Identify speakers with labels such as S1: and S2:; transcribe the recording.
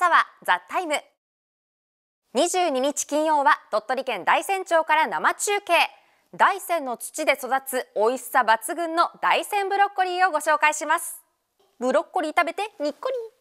S1: 朝はザタイム22日金曜は鳥取県大山町から生中継大山の土で育つ美味しさ抜群の大山ブロッコリーをご紹介しますブロッコリー食べてにっこり